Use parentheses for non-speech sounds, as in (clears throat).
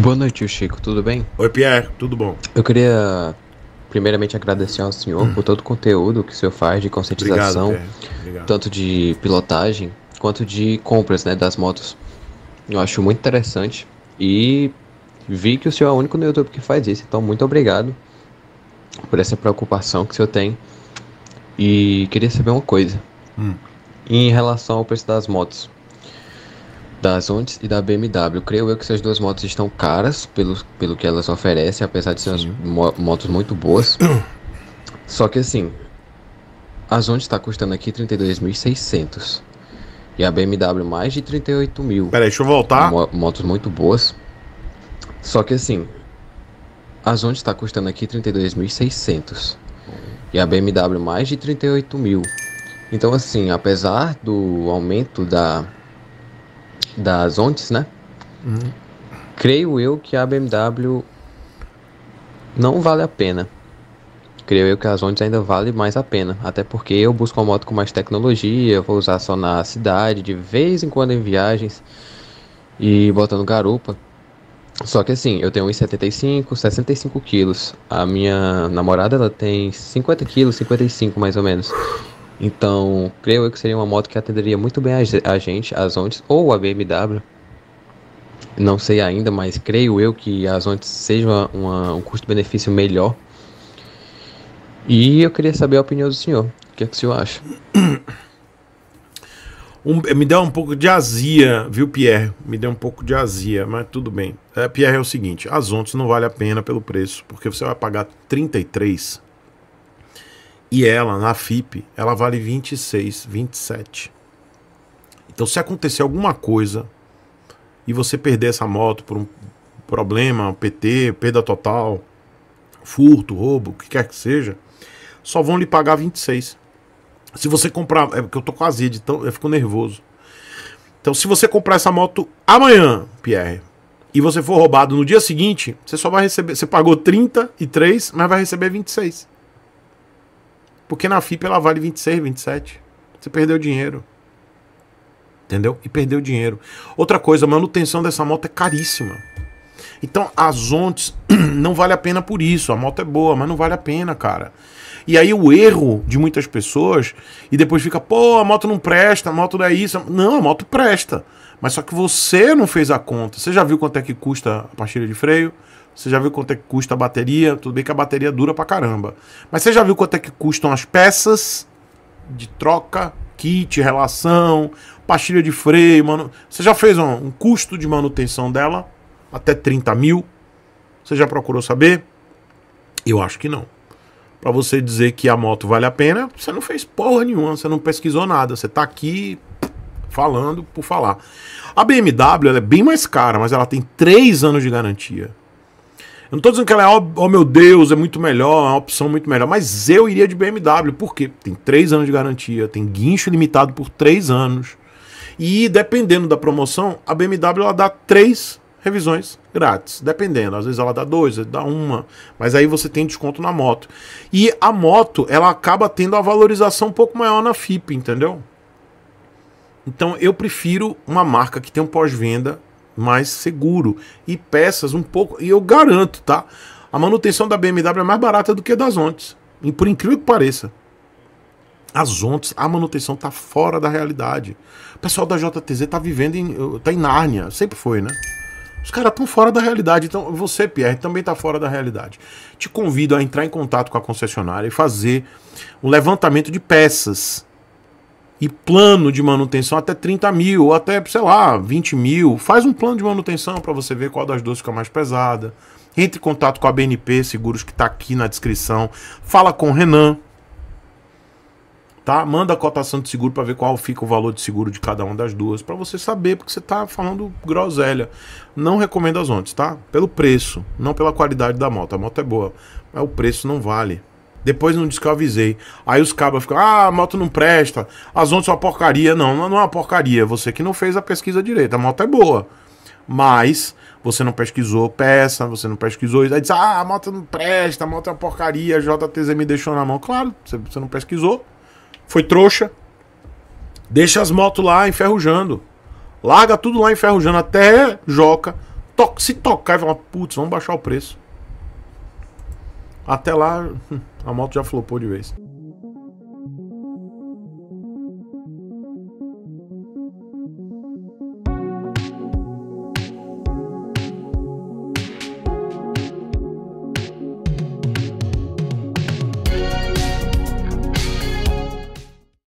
Boa noite, Chico. Tudo bem? Oi, Pierre. Tudo bom? Eu queria primeiramente agradecer ao senhor hum. por todo o conteúdo que o senhor faz de conscientização, Obrigado, tanto de pilotagem quanto de compras, né, das motos. Eu acho muito interessante e vi que o senhor é o único no YouTube que faz isso. Então, muito obrigado por essa preocupação que o senhor tem. E queria saber uma coisa. Hum. Em relação ao preço das motos, das Zontes e da BMW. Creio eu que essas duas motos estão caras pelo, pelo que elas oferecem, apesar de serem mo motos muito boas. (coughs) Só que assim, a Zontes está custando aqui 32.600 e a BMW mais de 38 mil. Peraí, deixa eu voltar. Mo motos muito boas. Só que assim, a Zontes está custando aqui 32.600 e a BMW mais de 38 mil. Então assim, apesar do aumento da das ontes, né? Creio eu que a BMW não vale a pena. Creio eu que as ontes ainda vale mais a pena. Até porque eu busco uma moto com mais tecnologia, eu vou usar só na cidade, de vez em quando em viagens e botando garupa. Só que assim, eu tenho 1,75, 65 quilos. A minha namorada, ela tem 50 quilos, 55 mais ou menos. Então, creio eu que seria uma moto que atenderia muito bem a, a gente, a Zontes ou a BMW. Não sei ainda, mas creio eu que a Zontes seja uma, um custo-benefício melhor. E eu queria saber a opinião do senhor. O que é que o senhor acha? Um, me dá um pouco de azia, viu, Pierre? Me deu um pouco de azia, mas tudo bem. É, Pierre é o seguinte: as Zontes não vale a pena pelo preço, porque você vai pagar 33 e ela, na FIP, ela vale 26, 27. Então, se acontecer alguma coisa e você perder essa moto por um problema, PT, perda total, furto, roubo, o que quer que seja, só vão lhe pagar 26. Se você comprar, é porque eu tô quase de então eu fico nervoso. Então, se você comprar essa moto amanhã, Pierre, e você for roubado no dia seguinte, você só vai receber, você pagou 33, mas vai receber 26. Porque na FIP ela vale 26, 27. Você perdeu dinheiro. Entendeu? E perdeu dinheiro. Outra coisa, a manutenção dessa moto é caríssima. Então as ontes (clears throat) não vale a pena por isso. A moto é boa, mas não vale a pena, cara. E aí o erro de muitas pessoas, e depois fica, pô, a moto não presta, a moto não é isso. Não, a moto presta. Mas só que você não fez a conta. Você já viu quanto é que custa a pastilha de freio? Você já viu quanto é que custa a bateria? Tudo bem que a bateria dura pra caramba. Mas você já viu quanto é que custam as peças de troca, kit, relação, pastilha de freio, mano. Você já fez um, um custo de manutenção dela? Até 30 mil? Você já procurou saber? Eu acho que não. Para você dizer que a moto vale a pena, você não fez porra nenhuma, você não pesquisou nada. Você tá aqui falando por falar. A BMW é bem mais cara, mas ela tem 3 anos de garantia. Eu não estou dizendo que ela é, oh, meu Deus, é muito melhor, é uma opção muito melhor, mas eu iria de BMW, porque tem 3 anos de garantia, tem guincho limitado por 3 anos. E dependendo da promoção, a BMW ela dá 3 revisões grátis, dependendo. Às vezes ela dá dois, dá uma, mas aí você tem desconto na moto. E a moto, ela acaba tendo a valorização um pouco maior na FIP, entendeu? Então eu prefiro uma marca que tem um pós-venda mais seguro e peças um pouco. E eu garanto, tá? A manutenção da BMW é mais barata do que a das Ontes. E por incrível que pareça, as Ontes, a manutenção tá fora da realidade. O pessoal da JTZ tá vivendo em. tá em Nárnia, sempre foi, né? Os caras estão fora da realidade. Então, você, Pierre, também tá fora da realidade. Te convido a entrar em contato com a concessionária e fazer um levantamento de peças e plano de manutenção até 30 mil, ou até, sei lá, 20 mil. Faz um plano de manutenção para você ver qual das duas fica mais pesada. Entre em contato com a BNP Seguros, que está aqui na descrição. Fala com o Renan. Tá? Manda a cotação de seguro para ver qual fica o valor de seguro de cada uma das duas, para você saber, porque você está falando groselha. Não recomendo as ondas, tá? Pelo preço, não pela qualidade da moto. A moto é boa, mas o preço não vale. Depois não disse que eu avisei. Aí os cabas ficam, ah, a moto não presta, as ondas são uma porcaria. Não, não é uma porcaria. Você que não fez a pesquisa direita. A moto é boa. Mas você não pesquisou peça, você não pesquisou Aí diz, ah, a moto não presta, a moto é uma porcaria, a JTZ me deixou na mão. Claro, você não pesquisou. Foi trouxa. Deixa as motos lá enferrujando. Larga tudo lá enferrujando até Joca. se tocar e falar, putz, vamos baixar o preço. Até lá, (laughs) a moto já flopou de vez.